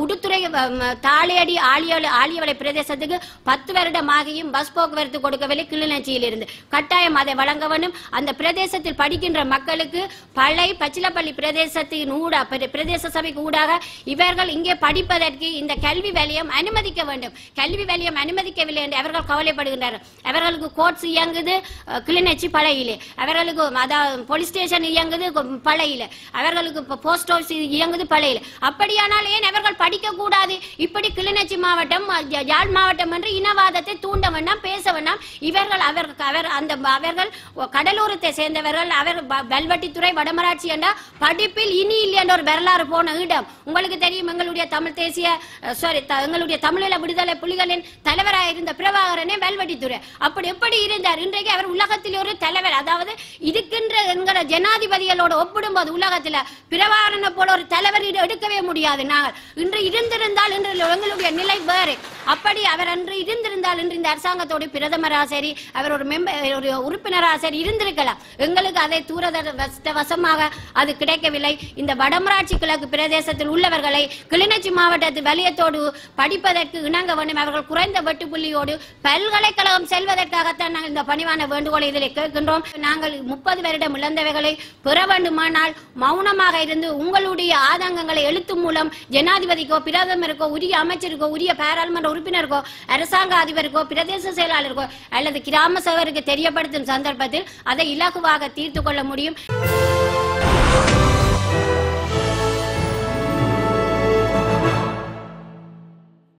உடுத்துறை தாளையடி ஆலியவளை ஆலியவளை பிரதேசத்துக்கு பத்து வருடமாகியும் பஸ் போக்குவரத்து கொடுக்கவில்லை கிளிநொச்சியில் இருந்து கட்டாயம் அதை வழங்கவனும் அந்த பிரதேசத்தில் படிக்கின்ற மக்களுக்கு பழை பச்சிலப்பள்ளி பிரதேசத்தின் ஊடா பிரதேச சபைக்கு ஊடாக இவர்கள் இங்கே படிப்பதற்கு இந்த கல்வி வலயம் அனுமதிக்க வேண்டும் கல்வி வலயம் அனுமதிக்கவில்லை என்று அவர்கள் கவலைப்படுகின்றனர் அவர்களுக்கு கோர்ட்ஸ் இயங்குது கிளிநொச்சி பழையிலே அவர்களுக்கு அதாவது போலீஸ் ஸ்டேஷன் இயங்குது பழையில அவர்களுக்கு போஸ்ட் ஆஃபீஸ் இயங்குது பழையில அப்படியானால் ஏன் அவர்கள் படிக்க கூடாது இப்படி கிளிநொச்சி மாவட்டம் யாழ் மாவட்டம் என்று இனவாதத்தை தூண்ட வேண்டாம் பேச இவர்கள் அவர் அவர் அந்த அவர்கள் கடலூரத்தை சேர்ந்தவர்கள் அவர் வெல்வெட்டித்துறை வடமராட்சி என்ற படிப்பில் இனி இல்லை என்ற ஒரு வரலாறு போன இடம் உங்களுக்கு தெரியும் எங்களுடைய தமிழ் தேசிய சாரி எங்களுடைய தமிழீழ விடுதலை புலிகளின் தலைவராக இருந்த பிரபாகரனே வெல்வெட்டித்துறை அப்படி எப்படி இருந்தார் இன்றைக்கு அவர் உலகத்தில் ஒரு தலைவர் அதாவது இதுக்கின்ற எங்கிற ஜனாதிபதிகளோடு ஒப்பிடும்போது உலகத்தில் பிரபாகரனை போல ஒரு தலைவர் எடுக்கவே முடியாது நாங்கள் இன்று இருந்திருந்தால் இன்று எங்களுடைய நிலை வேறு அப்படி அவர் அன்று இருந்திருந்தால் என்று இந்த அரசாங்கத்தோடு பிரதமரா சரி அவர் ஒரு மெம்பர் ஒரு உறுப்பினரா சரி இருந்திருக்கலாம் எங்களுக்கு அதை தூரதர்வசமாக அது கிடைக்கவில்லை இந்த வடமராட்சி கிழக்கு பிரதேசத்தில் உள்ளவர்களை கிளிநொச்சி மாவட்டத்தில் வலியத்தோடு படிப்பதற்கு இணங்க வேண்டும் அவர்கள் குறைந்த வெட்டுப்புள்ளியோடு பல்கலைக்கழகம் செல்வதற்காகத்தான் நாங்கள் இந்த பணிவான வேண்டுகோளை இதில் கேட்கின்றோம் நாங்கள் முப்பது வருடம் இழந்தவைகளை பெற வேண்டுமானால் மௌனமாக இருந்து உங்களுடைய ஆதங்கங்களை எழுத்து மூலம் ஜனாதிபதிக்கோ பிரதமருக்கோ உரிய அமைச்சருக்கோ உரிய பாராளுமன்ற உறுப்பினருக்கோ அரசாங்க அதிபருக்கோ பிரதேச செயலாளருக்கோ அல்லது கிராம சபருக்கு தெரியப்படுத்தும் சந்தர்ப்பத்தில் அதை இலகுவாக தீர்த்து கொள்ள முடியும்